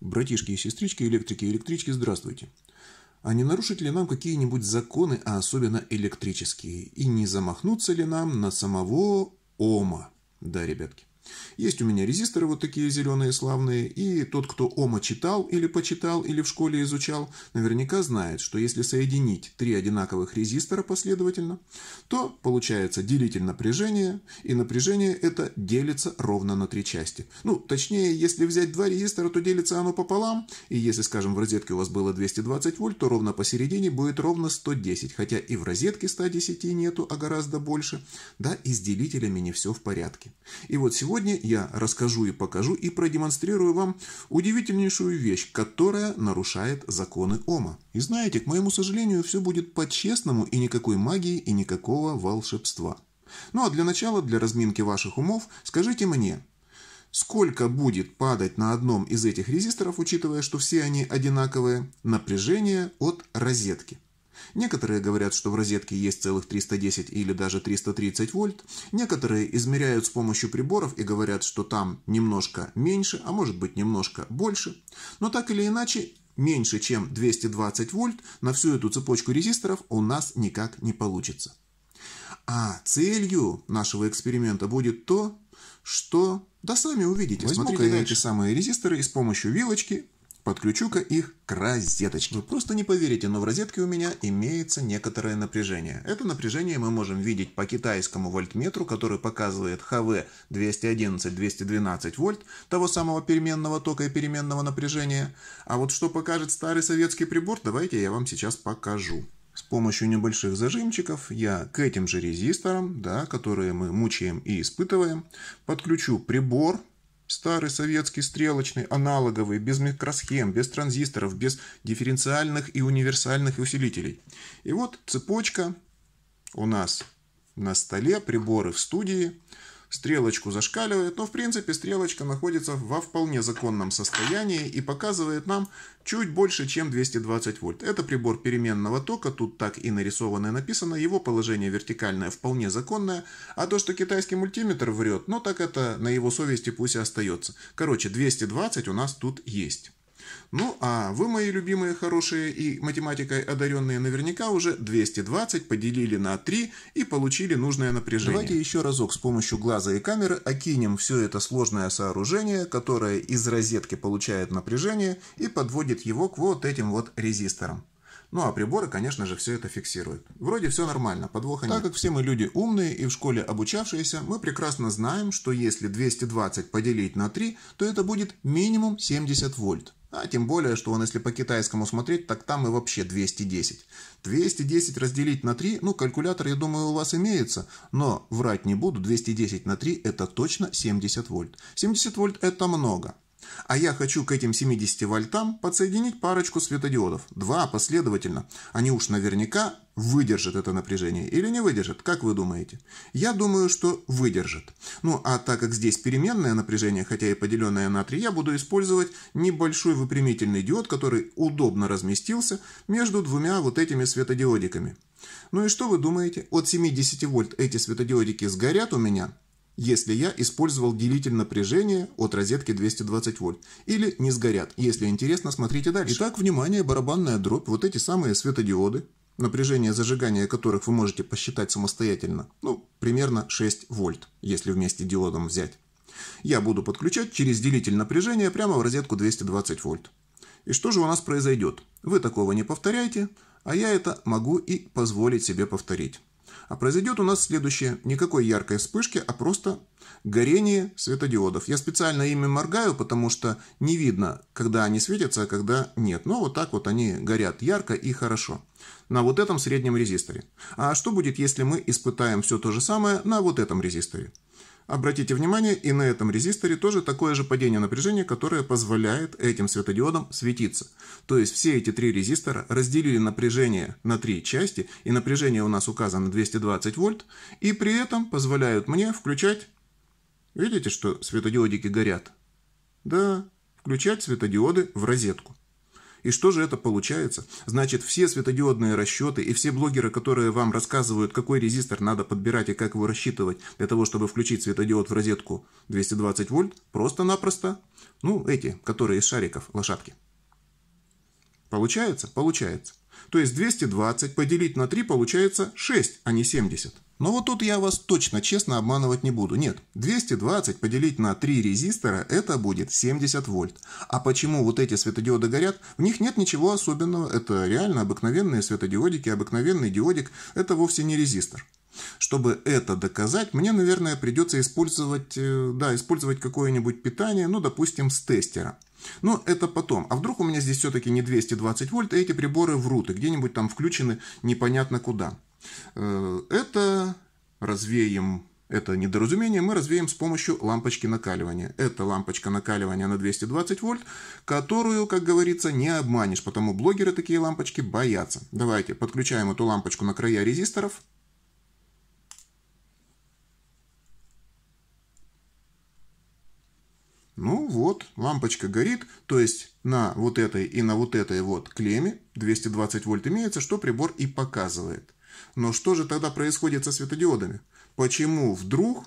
Братишки и сестрички, электрики и электрички, здравствуйте. А не нарушить ли нам какие-нибудь законы, а особенно электрические? И не замахнуться ли нам на самого Ома? Да, ребятки. Есть у меня резисторы вот такие зеленые славные, и тот, кто ОМА читал или почитал, или в школе изучал, наверняка знает, что если соединить три одинаковых резистора последовательно, то получается делитель напряжения, и напряжение это делится ровно на три части. Ну, точнее, если взять два резистора, то делится оно пополам, и если, скажем, в розетке у вас было 220 вольт, то ровно посередине будет ровно 110, хотя и в розетке 110 нету, а гораздо больше, да, и с делителями не все в порядке. И вот сегодня Сегодня я расскажу и покажу и продемонстрирую вам удивительнейшую вещь, которая нарушает законы Ома. И знаете, к моему сожалению, все будет по-честному и никакой магии и никакого волшебства. Ну а для начала, для разминки ваших умов, скажите мне, сколько будет падать на одном из этих резисторов, учитывая, что все они одинаковые, напряжение от розетки. Некоторые говорят, что в розетке есть целых 310 или даже 330 вольт. Некоторые измеряют с помощью приборов и говорят, что там немножко меньше, а может быть немножко больше. Но так или иначе, меньше чем 220 вольт на всю эту цепочку резисторов у нас никак не получится. А целью нашего эксперимента будет то, что... Да сами увидите. Смотрите я эти самые резисторы и с помощью вилочки Подключу-ка их к розеточке. Вы просто не поверите, но в розетке у меня имеется некоторое напряжение. Это напряжение мы можем видеть по китайскому вольтметру, который показывает ХВ 211-212 вольт, того самого переменного тока и переменного напряжения. А вот что покажет старый советский прибор, давайте я вам сейчас покажу. С помощью небольших зажимчиков я к этим же резисторам, да, которые мы мучаем и испытываем, подключу прибор, Старый советский стрелочный, аналоговый, без микросхем, без транзисторов, без дифференциальных и универсальных усилителей. И вот цепочка у нас на столе, приборы в студии – Стрелочку зашкаливает, но в принципе стрелочка находится во вполне законном состоянии и показывает нам чуть больше, чем 220 вольт. Это прибор переменного тока, тут так и нарисовано и написано, его положение вертикальное вполне законное, а то, что китайский мультиметр врет, ну так это на его совести пусть и остается. Короче, 220 у нас тут есть. Ну а вы, мои любимые, хорошие и математикой одаренные, наверняка уже 220 поделили на 3 и получили нужное напряжение. Давайте еще разок с помощью глаза и камеры окинем все это сложное сооружение, которое из розетки получает напряжение и подводит его к вот этим вот резисторам. Ну а приборы, конечно же, все это фиксируют. Вроде все нормально, подвоха нет. Так как все мы люди умные и в школе обучавшиеся, мы прекрасно знаем, что если 220 поделить на 3, то это будет минимум 70 вольт. А тем более, что он, если по китайскому смотреть, так там и вообще 210. 210 разделить на 3, ну, калькулятор, я думаю, у вас имеется, но врать не буду, 210 на 3 это точно 70 вольт. 70 вольт это много. А я хочу к этим 70 вольтам подсоединить парочку светодиодов. Два последовательно. Они уж наверняка выдержат это напряжение или не выдержат, как вы думаете? Я думаю, что выдержат. Ну, а так как здесь переменное напряжение, хотя и поделенное на 3, я буду использовать небольшой выпрямительный диод, который удобно разместился между двумя вот этими светодиодиками. Ну и что вы думаете? От 70 вольт эти светодиодики сгорят у меня – если я использовал делитель напряжения от розетки 220 вольт, или не сгорят. Если интересно, смотрите дальше. Итак, внимание, барабанная дробь, вот эти самые светодиоды, напряжение зажигания которых вы можете посчитать самостоятельно, ну, примерно 6 вольт, если вместе диодом взять. Я буду подключать через делитель напряжения прямо в розетку 220 вольт. И что же у нас произойдет? Вы такого не повторяйте, а я это могу и позволить себе повторить. А произойдет у нас следующее. Никакой яркой вспышки, а просто горение светодиодов. Я специально ими моргаю, потому что не видно, когда они светятся, а когда нет. Но вот так вот они горят ярко и хорошо. На вот этом среднем резисторе. А что будет, если мы испытаем все то же самое на вот этом резисторе? Обратите внимание, и на этом резисторе тоже такое же падение напряжения, которое позволяет этим светодиодам светиться. То есть все эти три резистора разделили напряжение на три части, и напряжение у нас указано 220 вольт, и при этом позволяют мне включать... Видите, что светодиодики горят? Да, включать светодиоды в розетку. И что же это получается? Значит, все светодиодные расчеты и все блогеры, которые вам рассказывают, какой резистор надо подбирать и как его рассчитывать для того, чтобы включить светодиод в розетку 220 вольт, просто-напросто, ну, эти, которые из шариков, лошадки. Получается? Получается. То есть 220 поделить на 3 получается 6, а не 70. Но вот тут я вас точно честно обманывать не буду. Нет, 220 поделить на 3 резистора – это будет 70 вольт. А почему вот эти светодиоды горят? В них нет ничего особенного. Это реально обыкновенные светодиодики, обыкновенный диодик. Это вовсе не резистор. Чтобы это доказать, мне, наверное, придется использовать, э, да, использовать какое-нибудь питание, ну, допустим, с тестера. Но это потом. А вдруг у меня здесь все-таки не 220 вольт, а эти приборы врут, и где-нибудь там включены непонятно куда. Э, это развеем это недоразумение мы развеем с помощью лампочки накаливания. Это лампочка накаливания на 220 вольт, которую, как говорится, не обманешь, потому блогеры такие лампочки боятся. Давайте подключаем эту лампочку на края резисторов. Ну вот, лампочка горит, то есть на вот этой и на вот этой вот клемме 220 вольт имеется, что прибор и показывает. Но что же тогда происходит со светодиодами? Почему вдруг,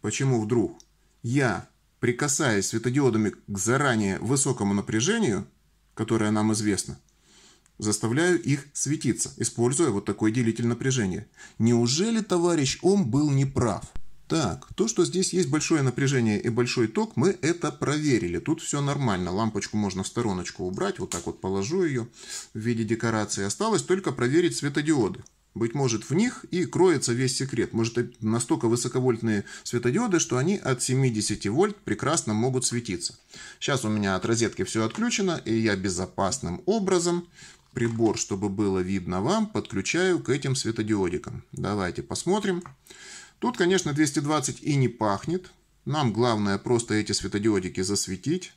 почему вдруг я, прикасаясь светодиодами к заранее высокому напряжению, которое нам известно, заставляю их светиться, используя вот такой делитель напряжения. Неужели товарищ Ом был неправ? Так, то, что здесь есть большое напряжение и большой ток, мы это проверили. Тут все нормально. Лампочку можно в стороночку убрать. Вот так вот положу ее в виде декорации. Осталось только проверить светодиоды. Быть может, в них и кроется весь секрет. Может, настолько высоковольтные светодиоды, что они от 70 вольт прекрасно могут светиться. Сейчас у меня от розетки все отключено, и я безопасным образом прибор, чтобы было видно вам, подключаю к этим светодиодикам. Давайте посмотрим. Тут, конечно, 220 и не пахнет. Нам главное просто эти светодиодики засветить.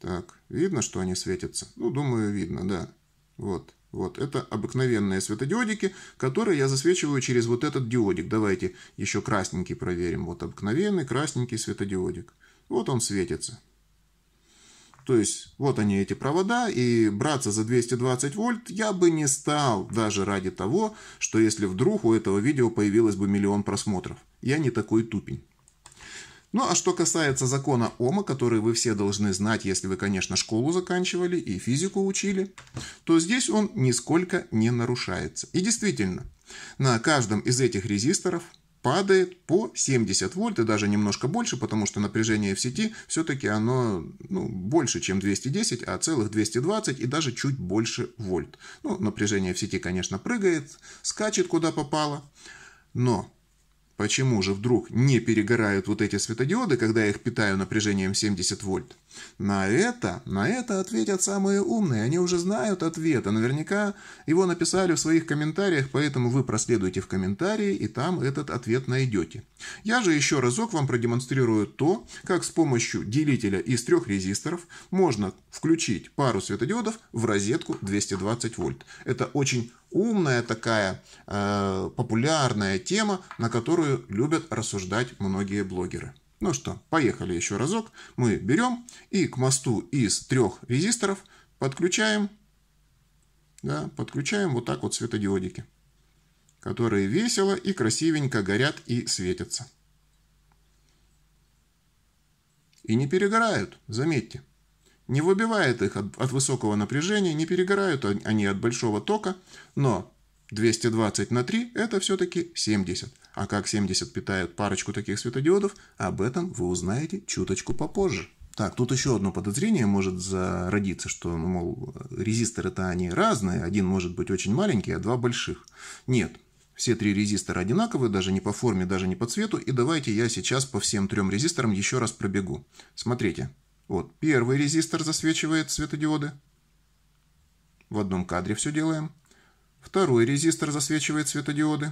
Так, видно, что они светятся? Ну, думаю, видно, да. Вот. Вот, это обыкновенные светодиодики, которые я засвечиваю через вот этот диодик. Давайте еще красненький проверим. Вот обыкновенный красненький светодиодик. Вот он светится. То есть, вот они эти провода, и браться за 220 вольт я бы не стал, даже ради того, что если вдруг у этого видео появилось бы миллион просмотров. Я не такой тупень. Ну а что касается закона Ома, который вы все должны знать, если вы, конечно, школу заканчивали и физику учили, то здесь он нисколько не нарушается. И действительно, на каждом из этих резисторов падает по 70 вольт и даже немножко больше, потому что напряжение в сети все-таки оно ну, больше, чем 210, а целых 220 и даже чуть больше вольт. Ну, напряжение в сети, конечно, прыгает, скачет куда попало, но Почему же вдруг не перегорают вот эти светодиоды, когда я их питаю напряжением 70 вольт? На это, на это ответят самые умные. Они уже знают ответ, а наверняка его написали в своих комментариях, поэтому вы проследуйте в комментарии и там этот ответ найдете. Я же еще разок вам продемонстрирую то, как с помощью делителя из трех резисторов можно включить пару светодиодов в розетку 220 вольт. Это очень умная такая э, популярная тема, на которую любят рассуждать многие блогеры. Ну что, поехали еще разок. Мы берем и к мосту из трех резисторов подключаем, да, подключаем вот так вот светодиодики, которые весело и красивенько горят и светятся. И не перегорают, заметьте не выбивает их от, от высокого напряжения, не перегорают они от большого тока, но 220 на 3 – это все-таки 70. А как 70 питает парочку таких светодиодов, об этом вы узнаете чуточку попозже. Так, тут еще одно подозрение может зародиться, что, ну, мол, резисторы-то они разные, один может быть очень маленький, а два больших. Нет, все три резистора одинаковые, даже не по форме, даже не по цвету, и давайте я сейчас по всем трем резисторам еще раз пробегу. Смотрите, вот первый резистор засвечивает светодиоды. В одном кадре все делаем. Второй резистор засвечивает светодиоды.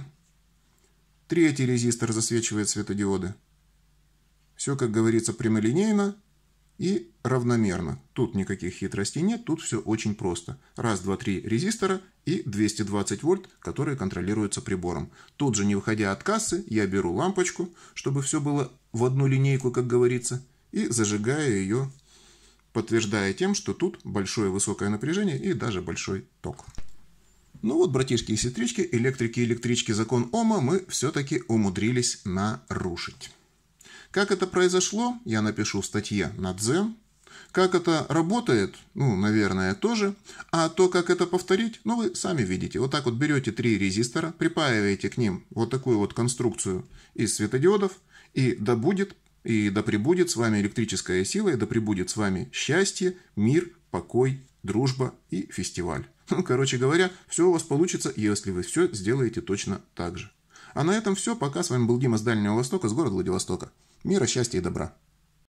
Третий резистор засвечивает светодиоды. Все, как говорится, прямолинейно и равномерно. Тут никаких хитростей нет, тут все очень просто. Раз, два, три резистора и 220 вольт, которые контролируются прибором. Тут же, не выходя от кассы, я беру лампочку, чтобы все было в одну линейку, как говорится, и зажигая ее, подтверждая тем, что тут большое высокое напряжение и даже большой ток. Ну вот, братишки и сестрички, электрики и электрички, закон Ома мы все-таки умудрились нарушить. Как это произошло, я напишу в статье на Дзен. Как это работает, ну, наверное, тоже. А то, как это повторить, ну, вы сами видите. Вот так вот берете три резистора, припаиваете к ним вот такую вот конструкцию из светодиодов, и да будет и да пребудет с вами электрическая сила, и да пребудет с вами счастье, мир, покой, дружба и фестиваль. Ну, короче говоря, все у вас получится, если вы все сделаете точно так же. А на этом все. Пока. С вами был Дима с Дальнего Востока, с города Владивостока. Мира, счастья и добра.